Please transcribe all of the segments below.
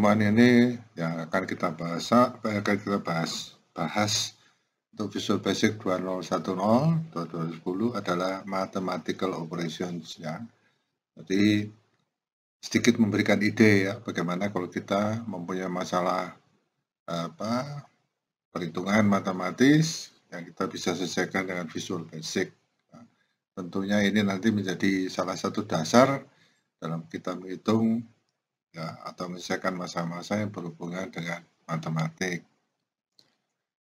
pertemuan ini yang akan kita bahas akan kita bahas bahas untuk Visual Basic 2010 atau 2010 adalah mathematical operations ya. Jadi sedikit memberikan ide ya bagaimana kalau kita mempunyai masalah apa perhitungan matematis yang kita bisa selesaikan dengan Visual Basic. Nah, tentunya ini nanti menjadi salah satu dasar dalam kita menghitung ya, atau misalkan masa-masa yang berhubungan dengan matematik.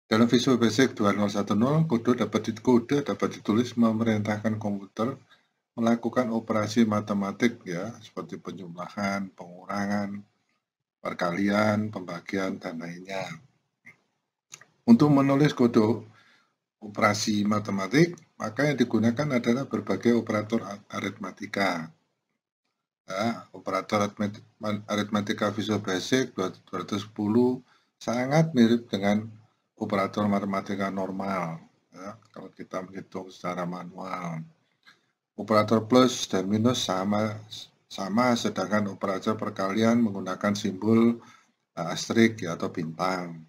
Dalam Visual Basic 2010, kode dapat kode dapat ditulis memerintahkan komputer melakukan operasi matematik ya, seperti penjumlahan, pengurangan, perkalian, pembagian, dan lainnya. Untuk menulis kode operasi matematik, maka yang digunakan adalah berbagai operator aritmatika ya, operator aritmetika, visual basic 210 sangat mirip dengan operator matematika normal ya, kalau kita menghitung secara manual operator plus dan minus sama sama sedangkan operator perkalian menggunakan simbol uh, ya, atau bintang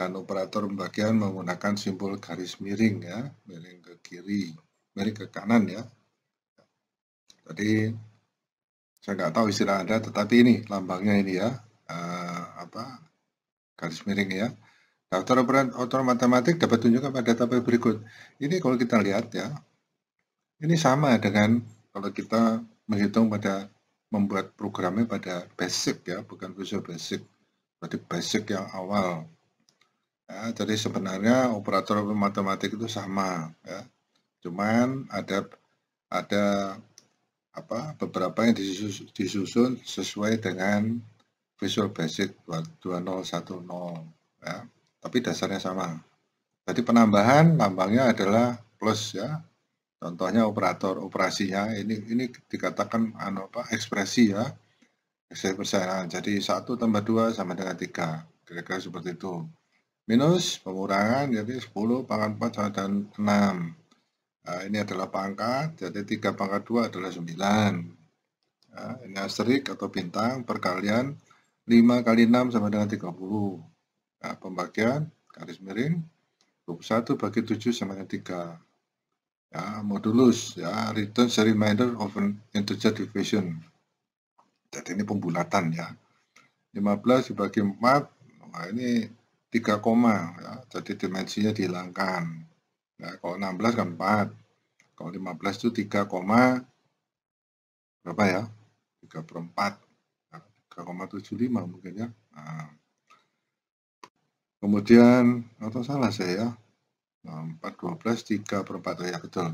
dan operator pembagian menggunakan simbol garis miring ya miring ke kiri miring ke kanan ya jadi saya nggak tahu istilah Anda, tetapi ini lambangnya ini ya, uh, apa garis miring ya. Daftar operan otor matematik dapat tunjukkan pada tabel berikut. Ini kalau kita lihat ya, ini sama dengan kalau kita menghitung pada membuat programnya pada basic ya, bukan visual basic, berarti basic yang awal. Ya, jadi sebenarnya operator matematik itu sama ya, cuman ada ada apa beberapa yang disusun, disusun sesuai dengan Visual Basic 2010 ya. Tapi dasarnya sama. Jadi penambahan lambangnya adalah plus ya. Contohnya operator operasinya ini ini dikatakan anu apa ekspresi ya. Ekspresi Jadi satu tambah dua sama dengan tiga Kira-kira seperti itu. Minus pengurangan jadi 10 pangkat 4 sama dengan 6. Nah, ini adalah pangkat, jadi 3 pangkat 2 adalah 9. Nah, ini asterik atau bintang perkalian 5 kali 6 sama dengan 30. Nah, pembagian garis miring 21 bagi 7 sama dengan 3. Ya, ah, modulus ya, return seri minor of an integer division. Jadi ini pembulatan ya. 15 dibagi 4, nah ini 3 koma ya. Jadi dimensinya dihilangkan. Nah, kalau 16 kan 4. Kalau 15 itu 3, berapa ya? 3 per 4. 3,75 nah, mungkin ya. Nah. Kemudian, atau salah saya ya. Nah, 4, 12, 3 per 4. Nah, ya, betul.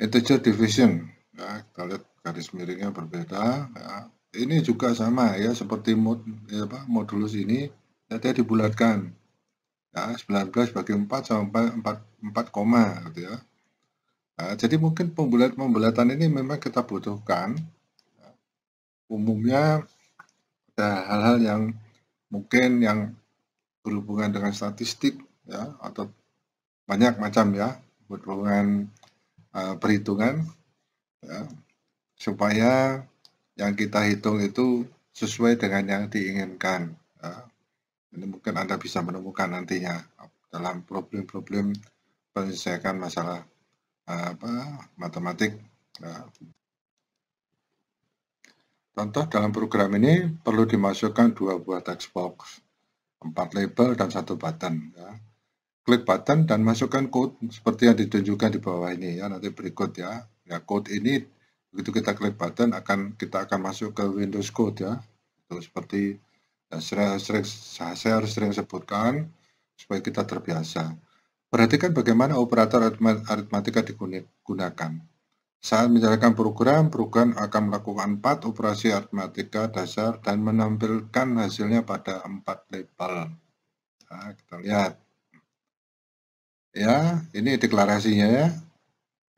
Integer division. Ya, kita lihat garis miringnya berbeda. Ya. Ini juga sama ya, seperti mod, ya apa, modulus ini. Ya, dia dibulatkan ya, 19 bagi 4 sama 4, 4, 4 koma gitu ya. Nah, jadi mungkin pembulat-pembulatan ini memang kita butuhkan. Umumnya ada hal-hal yang mungkin yang berhubungan dengan statistik ya atau banyak macam ya berhubungan uh, perhitungan ya, supaya yang kita hitung itu sesuai dengan yang diinginkan. Ini mungkin Anda bisa menemukan nantinya dalam problem-problem penyelesaian masalah eh, apa matematik. Nah. Contoh dalam program ini perlu dimasukkan dua buah text box, empat label dan satu button. Ya. Klik button dan masukkan code seperti yang ditunjukkan di bawah ini ya nanti berikut ya. Ya code ini begitu kita klik button akan kita akan masuk ke Windows Code ya. Terus seperti Nah, sering, sering, saya harus sering sebutkan supaya kita terbiasa. Perhatikan bagaimana operator aritmatika digunakan. Saat menjalankan program, program akan melakukan empat operasi aritmatika dasar dan menampilkan hasilnya pada empat label. Nah, kita lihat. Ya, ini deklarasinya ya.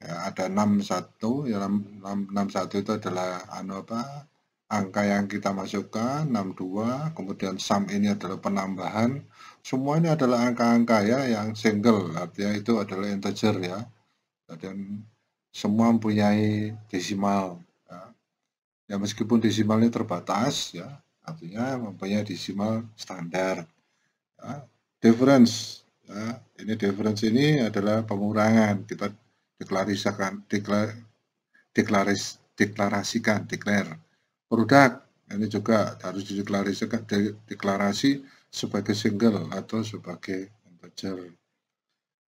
ya ada 61, ya 61 itu adalah anu apa? angka yang kita masukkan 62 kemudian sum ini adalah penambahan semua ini adalah angka-angka ya yang single artinya itu adalah integer ya dan semua mempunyai desimal ya, ya meskipun desimalnya terbatas ya artinya mempunyai desimal standar ya. difference ya. ini difference ini adalah pengurangan kita deklarisakan deklar, deklaris, deklarasikan declare produk ini juga harus dideklarasikan deklarasi sebagai single atau sebagai integer.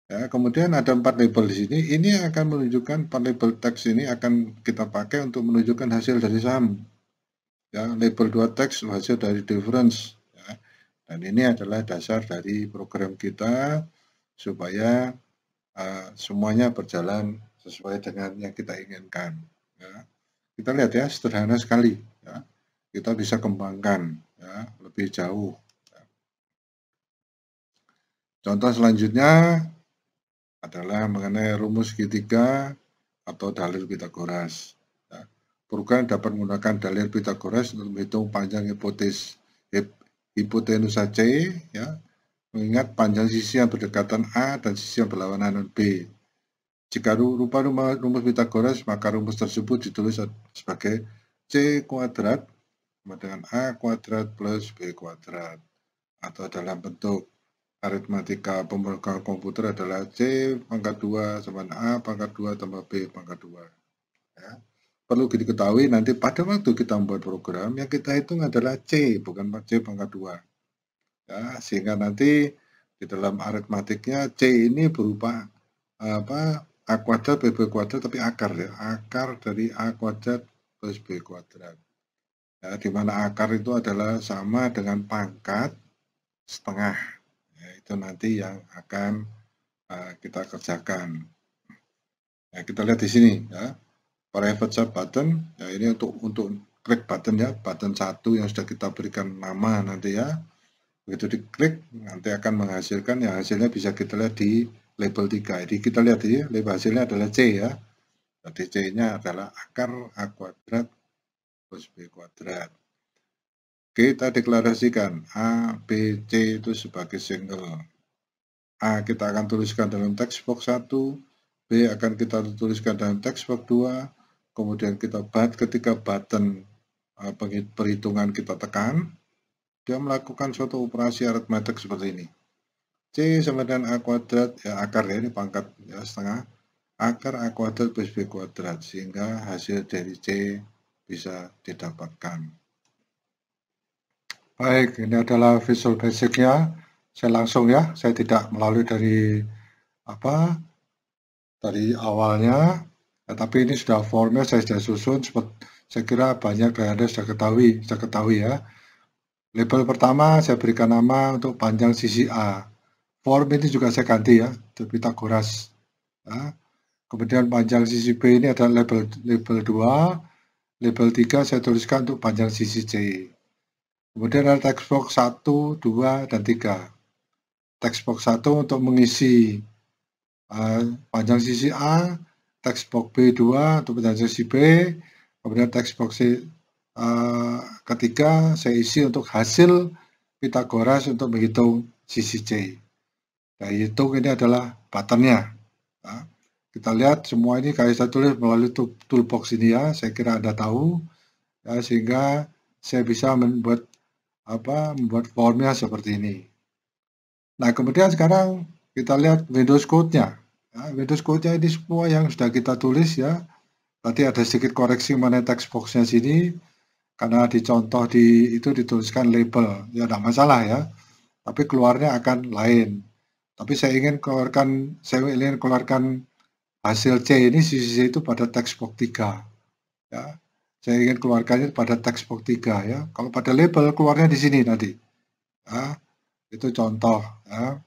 Ya, kemudian ada empat label di sini. Ini akan menunjukkan empat label teks ini akan kita pakai untuk menunjukkan hasil dari saham. Ya, label dua teks hasil dari difference. Ya. Dan ini adalah dasar dari program kita supaya uh, semuanya berjalan sesuai dengan yang kita inginkan. Ya. Kita lihat ya, sederhana sekali kita bisa kembangkan ya, lebih jauh. Ya. Contoh selanjutnya adalah mengenai rumus segitiga atau dalil Pitagoras. Ya. Program dapat menggunakan dalil Pitagoras untuk menghitung panjang hipotes hip, hipotenusa C, ya, mengingat panjang sisi yang berdekatan A dan sisi yang berlawanan B. Jika rupa rumus Pitagoras, maka rumus tersebut ditulis sebagai C kuadrat sama dengan A kuadrat plus B kuadrat. Atau dalam bentuk aritmatika pemrograman komputer adalah C pangkat 2 sama A pangkat 2 tambah B pangkat 2. Ya. Perlu diketahui nanti pada waktu kita membuat program yang kita hitung adalah C bukan C pangkat 2. Ya, sehingga nanti di dalam aritmatiknya C ini berupa apa A kuadrat B, B kuadrat tapi akar ya akar dari A kuadrat plus B kuadrat ya, di mana akar itu adalah sama dengan pangkat setengah. Ya, itu nanti yang akan uh, kita kerjakan. Ya, kita lihat di sini ya. Private sub button, ya ini untuk untuk klik button ya, button satu yang sudah kita berikan nama nanti ya. Begitu diklik nanti akan menghasilkan ya hasilnya bisa kita lihat di label 3. Jadi kita lihat di label hasilnya adalah C ya. Jadi C-nya adalah akar A kuadrat Plus b kuadrat. Kita deklarasikan A, B, C itu sebagai single. A kita akan tuliskan dalam teks box 1, B akan kita tuliskan dalam teks box 2, kemudian kita bat ketika button e, perhitungan kita tekan, dia melakukan suatu operasi aritmatik seperti ini. C sama dengan A kuadrat, ya akar ya, ini pangkat ya, setengah, akar A kuadrat plus B kuadrat, sehingga hasil dari C bisa didapatkan. Baik, ini adalah visual basicnya. Saya langsung ya, saya tidak melalui dari apa dari awalnya, ya, tapi ini sudah formnya saya sudah susun. Seperti, saya kira banyak dari anda sudah ketahui, sudah ketahui ya. Label pertama saya berikan nama untuk panjang sisi A. Form ini juga saya ganti ya, untuk Pitagoras. Ya. Kemudian panjang sisi B ini adalah label label 2, Label 3 saya tuliskan untuk panjang sisi C. Kemudian ada text box 1, 2, dan 3. Text box 1 untuk mengisi uh, eh, panjang sisi A, text box B2 untuk panjang sisi B, kemudian text box C, uh, ketiga saya isi untuk hasil Pitagoras untuk menghitung sisi C. Saya nah, hitung ini adalah patternnya. Nah, kita lihat semua ini kayak saya tulis melalui toolbox ini ya saya kira anda tahu ya, sehingga saya bisa membuat apa membuat formnya seperti ini nah kemudian sekarang kita lihat Windows Code-nya ya, Windows Code-nya ini semua yang sudah kita tulis ya tadi ada sedikit koreksi mana text box-nya sini karena di contoh di itu dituliskan label ya tidak masalah ya tapi keluarnya akan lain tapi saya ingin keluarkan saya ingin keluarkan Hasil C ini sisi itu pada teks box 3. Ya. Saya ingin keluarkannya pada teks box 3 ya. Kalau pada label keluarnya di sini nanti. Ya. Itu contoh. Ya.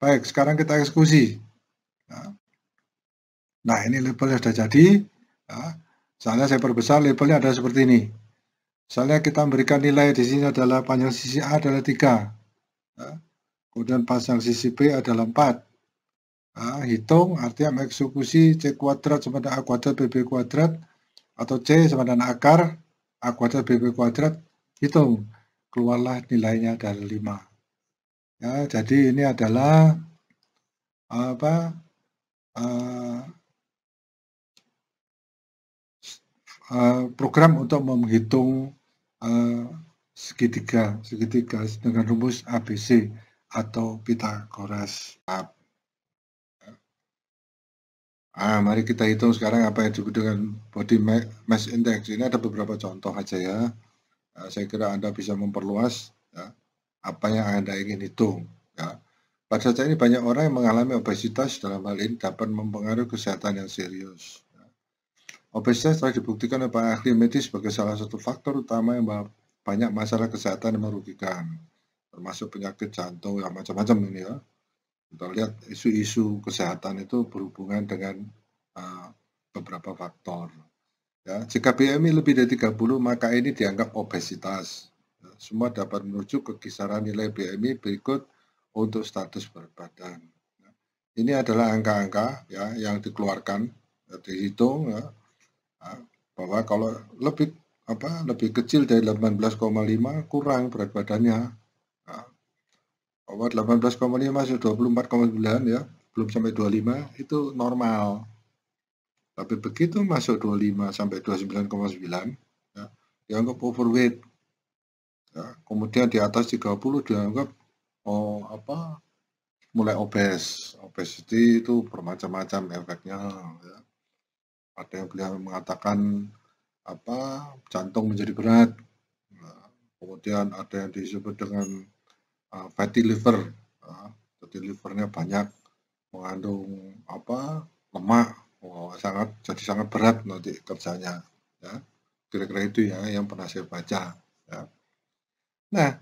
Baik, sekarang kita eksekusi. Ya. Nah, ini labelnya sudah jadi. Ya. Misalnya saya perbesar labelnya ada seperti ini. Misalnya kita memberikan nilai di sini adalah panjang sisi A adalah 3. Ya. Kemudian panjang sisi B adalah 4. Ah, hitung artinya mengeksekusi C kuadrat sama dengan A kuadrat BB kuadrat atau C sama dengan akar A kuadrat BB kuadrat hitung keluarlah nilainya dari 5 ya jadi ini adalah apa uh, uh, program untuk menghitung uh, segitiga segitiga dengan rumus ABC atau pitagoras Ah, mari kita hitung sekarang apa yang disebut dengan body mass index. Ini ada beberapa contoh aja ya. Nah, saya kira Anda bisa memperluas ya, apa yang Anda ingin hitung. Ya. Pada saat ini banyak orang yang mengalami obesitas dalam hal ini dapat mempengaruhi kesehatan yang serius. Ya. Obesitas telah dibuktikan oleh para ahli medis sebagai salah satu faktor utama yang banyak masalah kesehatan yang merugikan, termasuk penyakit jantung yang macam-macam ini ya kita lihat isu-isu kesehatan itu berhubungan dengan uh, beberapa faktor. Ya, jika BMI lebih dari 30 maka ini dianggap obesitas. Ya, semua dapat menuju ke kisaran nilai BMI berikut untuk status berbadan. Ya, ini adalah angka-angka ya yang dikeluarkan ya, dihitung ya, ya bahwa kalau lebih apa lebih kecil dari 18,5 kurang berat badannya obat 18,5 masih 24,9 ya belum sampai 25 itu normal tapi begitu masuk 25 sampai 29,9 ya, dianggap overweight ya, kemudian di atas 30 dianggap oh apa mulai obes obesity itu bermacam-macam efeknya ya. ada yang beliau mengatakan apa jantung menjadi berat nah, kemudian ada yang disebut dengan Uh, fatty liver fatty uh, livernya banyak mengandung apa lemak wow, sangat jadi sangat berat nanti kerjanya ya kira-kira itu ya yang pernah saya baca ya. nah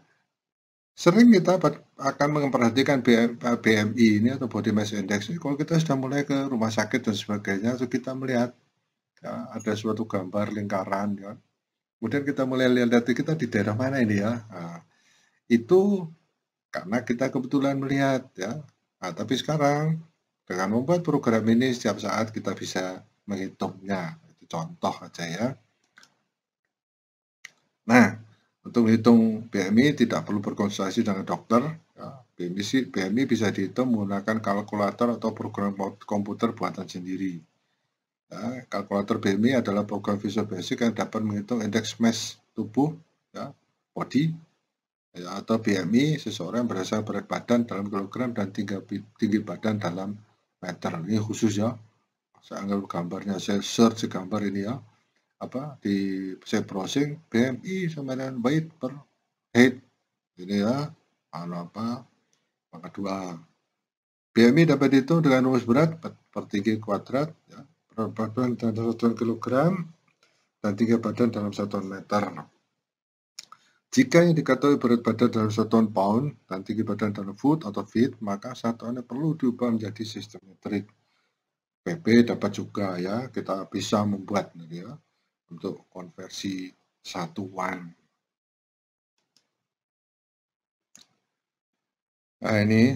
sering kita akan memperhatikan BMI uh, ini atau body mass index ini kalau kita sudah mulai ke rumah sakit dan sebagainya so kita melihat ya, ada suatu gambar lingkaran ya. kemudian kita mulai lihat, lihat kita di daerah mana ini ya nah, itu karena kita kebetulan melihat ya. Nah, tapi sekarang dengan membuat program ini setiap saat kita bisa menghitungnya. Itu contoh aja ya. Nah, untuk menghitung BMI tidak perlu berkonsultasi dengan dokter. Ya. BMI, BMI bisa dihitung menggunakan kalkulator atau program komputer buatan sendiri. Ya, kalkulator BMI adalah program visual basic yang dapat menghitung indeks mass tubuh, ya, body, atau BMI seseorang berasal berat badan dalam kilogram dan tinggi badan dalam meter ini khusus ya saya anggap gambarnya saya search gambar ini ya apa di saya browsing BMI sama dengan weight per head ini ya anu apa yang kedua BMI dapat dihitung dengan rumus berat per, tinggi kuadrat ya, berat badan dalam satuan kilogram dan tinggi badan dalam satu meter jika yang diketahui berat badan dalam satuan pound dan tinggi badan dalam foot atau feet, maka satuannya perlu diubah menjadi sistem metrik. PP dapat juga ya, kita bisa membuat gitu ya, untuk konversi satuan. Nah ini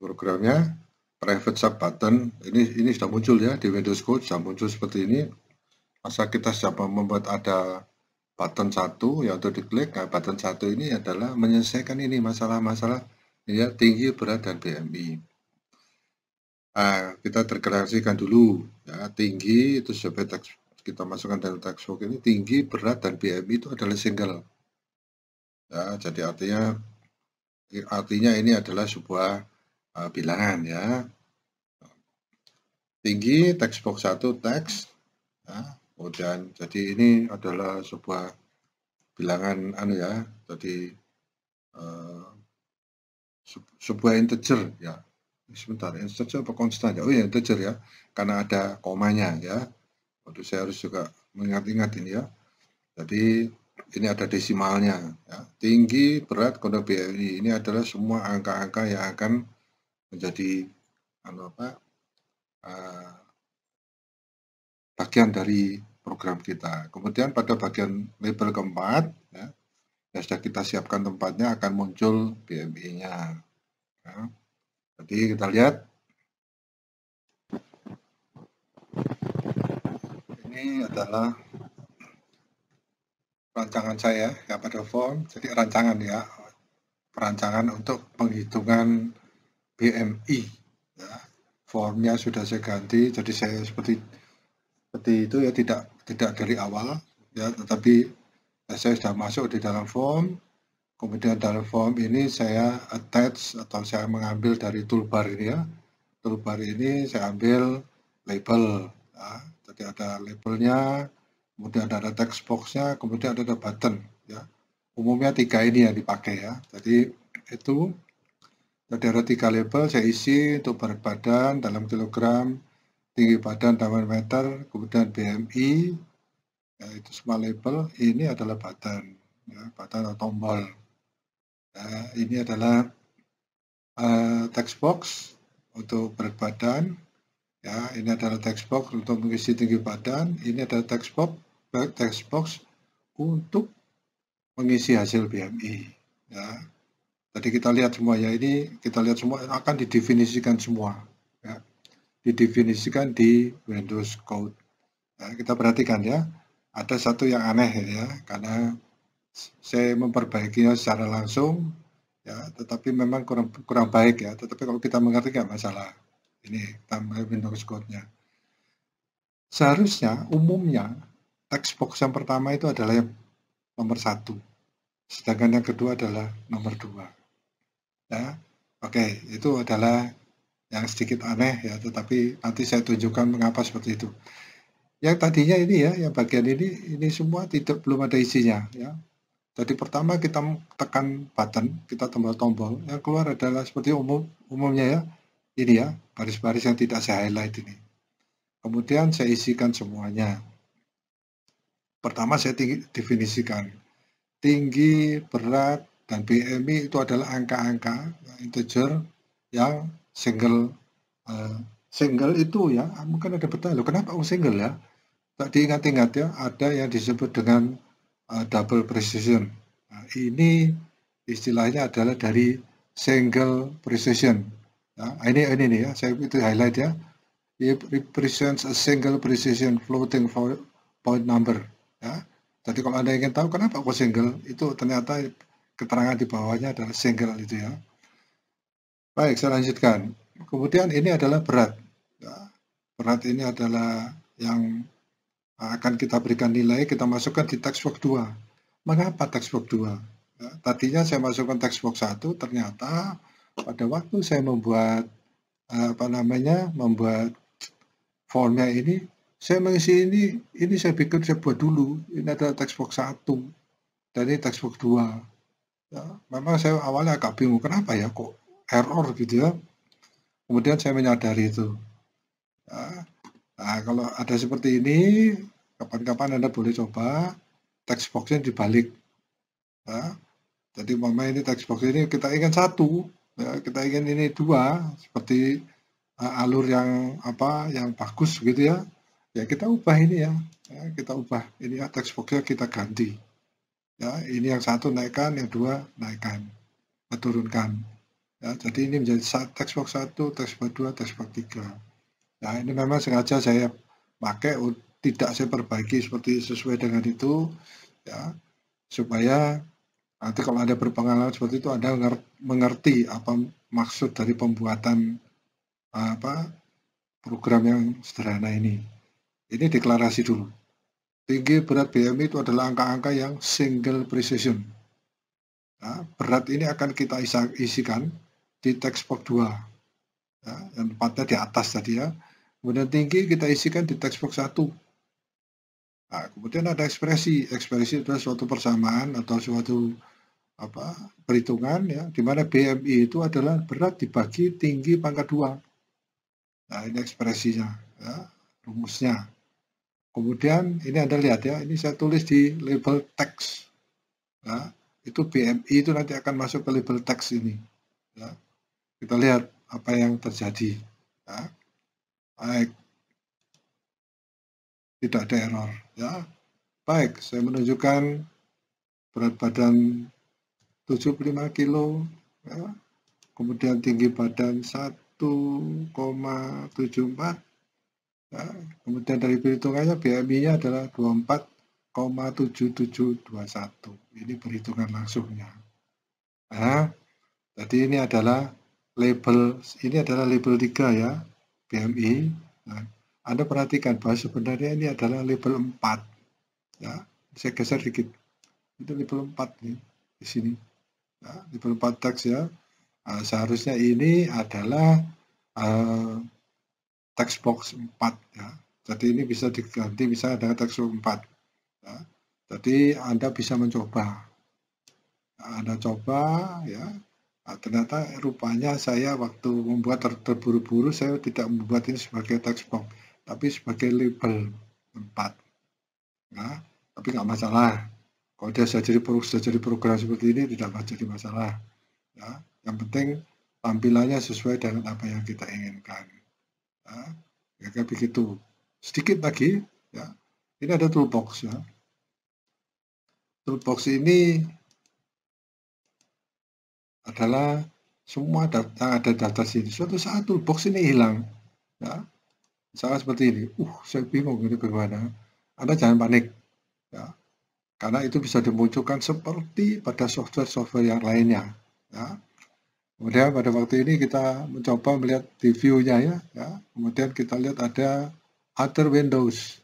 programnya private sub button ini ini sudah muncul ya di Windows Code sudah muncul seperti ini. Masa kita siapa membuat ada button satu ya untuk diklik nah, button satu ini adalah menyelesaikan ini masalah-masalah ya tinggi berat dan BMI nah, kita terkreasikan dulu ya tinggi itu sebagai teks kita masukkan dalam textbook ini tinggi berat dan BMI itu adalah single ya jadi artinya artinya ini adalah sebuah uh, bilangan ya tinggi, teks box 1 teks, ya kemudian jadi ini adalah sebuah bilangan anu ya jadi uh, sebuah integer ya sebentar integer apa konstan ya oh ya integer ya karena ada komanya ya waktu saya harus juga mengingat-ingat ini ya jadi ini ada desimalnya ya. tinggi berat kode BMI ini adalah semua angka-angka yang akan menjadi anu apa uh, bagian dari program kita. Kemudian pada bagian label keempat, ya, ya sudah kita siapkan tempatnya akan muncul BMI-nya. Ya. Jadi kita lihat ini adalah rancangan saya ya pada form jadi rancangan ya perancangan untuk penghitungan BMI ya. formnya sudah saya ganti jadi saya seperti seperti itu ya tidak tidak dari awal ya tetapi eh, saya sudah masuk di dalam form kemudian dalam form ini saya attach atau saya mengambil dari toolbar ini ya toolbar ini saya ambil label ya. jadi ada labelnya kemudian ada text boxnya kemudian ada button ya umumnya tiga ini yang dipakai ya jadi itu jadi ada tiga label saya isi untuk berat badan dalam kilogram tinggi badan taman meter, kemudian BMI, ya, itu semua label, ini adalah badan, ya, badan atau tombol. Ya, ini adalah uh, text box untuk berat badan, ya, ini adalah text box untuk mengisi tinggi badan, ini adalah text box, text box untuk mengisi hasil BMI. Ya. Tadi kita lihat semua ya, ini kita lihat semua akan didefinisikan semua didefinisikan di Windows Code. Nah, kita perhatikan ya, ada satu yang aneh ya, ya, karena saya memperbaikinya secara langsung, ya, tetapi memang kurang, kurang baik ya. Tetapi kalau kita mengerti nggak masalah. Ini tambah Windows Code-nya. Seharusnya umumnya textbox box yang pertama itu adalah yang nomor satu, sedangkan yang kedua adalah nomor dua. Ya, oke, itu adalah yang sedikit aneh ya, tetapi nanti saya tunjukkan mengapa seperti itu. Yang tadinya ini ya, yang bagian ini ini semua tidak belum ada isinya ya. Jadi pertama kita tekan button, kita tombol tombol, yang keluar adalah seperti umum umumnya ya, ini ya baris-baris yang tidak saya highlight ini. Kemudian saya isikan semuanya. Pertama saya tinggi, definisikan tinggi, berat, dan BMI itu adalah angka-angka integer yang single uh, single itu ya mungkin ada betul loh kenapa oh single ya tak diingat-ingat ya ada yang disebut dengan uh, double precision nah, ini istilahnya adalah dari single precision nah, ini ini nih ya saya itu highlight ya it represents a single precision floating point number ya jadi kalau anda ingin tahu kenapa kok single itu ternyata keterangan di bawahnya adalah single itu ya Baik, saya lanjutkan. Kemudian ini adalah berat. Ya, berat ini adalah yang akan kita berikan nilai, kita masukkan di textbook 2. Mengapa textbook 2? Ya, tadinya saya masukkan textbook 1, ternyata pada waktu saya membuat eh, apa namanya membuat formnya ini, saya mengisi ini, ini saya pikir saya buat dulu. Ini adalah textbook 1 dan ini textbook 2. Ya, memang saya awalnya agak bingung, kenapa ya kok error gitu ya kemudian saya menyadari itu nah, nah, kalau ada seperti ini kapan-kapan anda boleh coba text boxnya dibalik nah, jadi mama ini text box ini kita ingin satu ya, kita ingin ini dua seperti uh, alur yang apa yang bagus gitu ya ya kita ubah ini ya, ya kita ubah ini ya text boxnya kita ganti ya ini yang satu naikkan yang dua naikkan turunkan Ya, jadi ini menjadi teks box 1, teks box 2, teks box 3. Nah, ini memang sengaja saya pakai tidak saya perbaiki seperti sesuai dengan itu ya supaya nanti kalau ada berpengalaman seperti itu ada mengerti apa maksud dari pembuatan apa program yang sederhana ini. Ini deklarasi dulu. Tinggi berat BMI itu adalah angka-angka yang single precision. Nah, berat ini akan kita isikan di textbox 2 ya, yang tempatnya di atas tadi ya kemudian tinggi kita isikan di textbox 1 nah, kemudian ada ekspresi ekspresi adalah suatu persamaan atau suatu apa perhitungan ya di mana BMI itu adalah berat dibagi tinggi pangkat 2 nah ini ekspresinya ya, rumusnya kemudian ini anda lihat ya ini saya tulis di label text ya, itu BMI itu nanti akan masuk ke label text ini ya. Kita lihat apa yang terjadi. Ya. Baik. Tidak ada error. Ya. Baik, saya menunjukkan berat badan 75 kilo, ya. kemudian tinggi badan 1,74, ya. kemudian dari perhitungannya BMI-nya adalah 24,7721. Ini perhitungan langsungnya. Nah, jadi ini adalah label ini adalah label 3 ya BMI nah, Anda perhatikan bahwa sebenarnya ini adalah label 4 ya saya geser dikit itu label 4 nih di sini ya, label 4 teks ya nah, seharusnya ini adalah uh, eh, text box 4 ya jadi ini bisa diganti bisa ada text box 4 ya. jadi Anda bisa mencoba Anda coba ya Nah, ternyata rupanya saya waktu membuat ter terburu-buru saya tidak membuat ini sebagai text box, tapi sebagai label tempat. Nah, tapi nggak masalah. Kalau dia sudah jadi, sudah jadi program seperti ini tidak jadi masalah. Ya, yang penting tampilannya sesuai dengan apa yang kita inginkan. Ya, ya kayak begitu. Sedikit lagi, ya. Ini ada toolbox ya. Toolbox ini adalah semua data ada data sini. Suatu saat box ini hilang. Ya. Misalnya seperti ini. Uh, saya bingung ini bagaimana. Anda jangan panik. Ya. Karena itu bisa dimunculkan seperti pada software-software yang lainnya. Ya. Kemudian pada waktu ini kita mencoba melihat di view-nya ya, ya. Kemudian kita lihat ada other windows.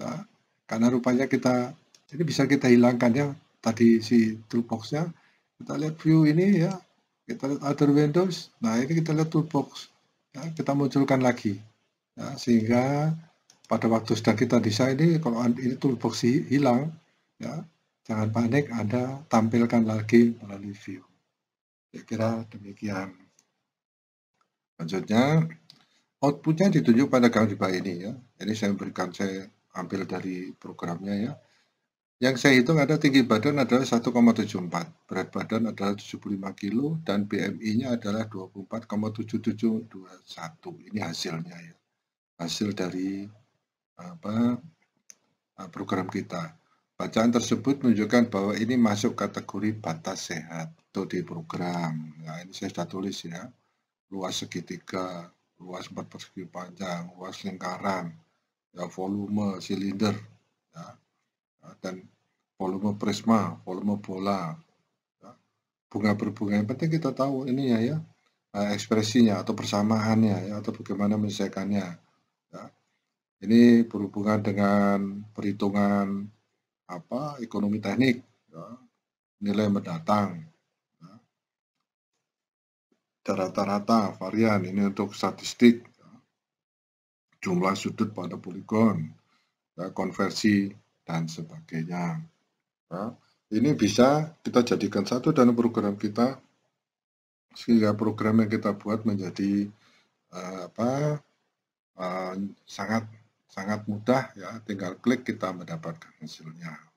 Ya. Karena rupanya kita, ini bisa kita hilangkan ya, tadi si toolbox-nya kita lihat view ini ya kita lihat other windows nah ini kita lihat toolbox ya, kita munculkan lagi ya, sehingga pada waktu sudah kita desain ini kalau ini toolbox hilang ya jangan panik anda tampilkan lagi melalui view saya kira demikian selanjutnya outputnya ditunjuk pada gambar ini ya ini saya berikan saya ambil dari programnya ya yang saya hitung ada tinggi badan adalah 1,74, berat badan adalah 75 kg, dan BMI-nya adalah 24,7721. Ini hasilnya ya. Hasil dari apa eh, program kita. Bacaan tersebut menunjukkan bahwa ini masuk kategori batas sehat atau di program. Nah, ini saya sudah tulis ya. Luas segitiga, luas empat persegi panjang, luas lingkaran, ya, volume, silinder, ya. dan volume prisma, volume bola, ya. bunga berbunga. Yang penting kita tahu ininya ya, eh, ekspresinya atau persamaannya ya, atau bagaimana menyelesaikannya. Ya. Ini berhubungan dengan perhitungan apa ekonomi teknik, ya, nilai mendatang, ya. rata-rata varian ini untuk statistik, ya. jumlah sudut pada poligon, ya, konversi dan sebagainya. Nah, ini bisa kita jadikan satu dalam program kita sehingga program yang kita buat menjadi uh, apa uh, sangat sangat mudah ya tinggal klik kita mendapatkan hasilnya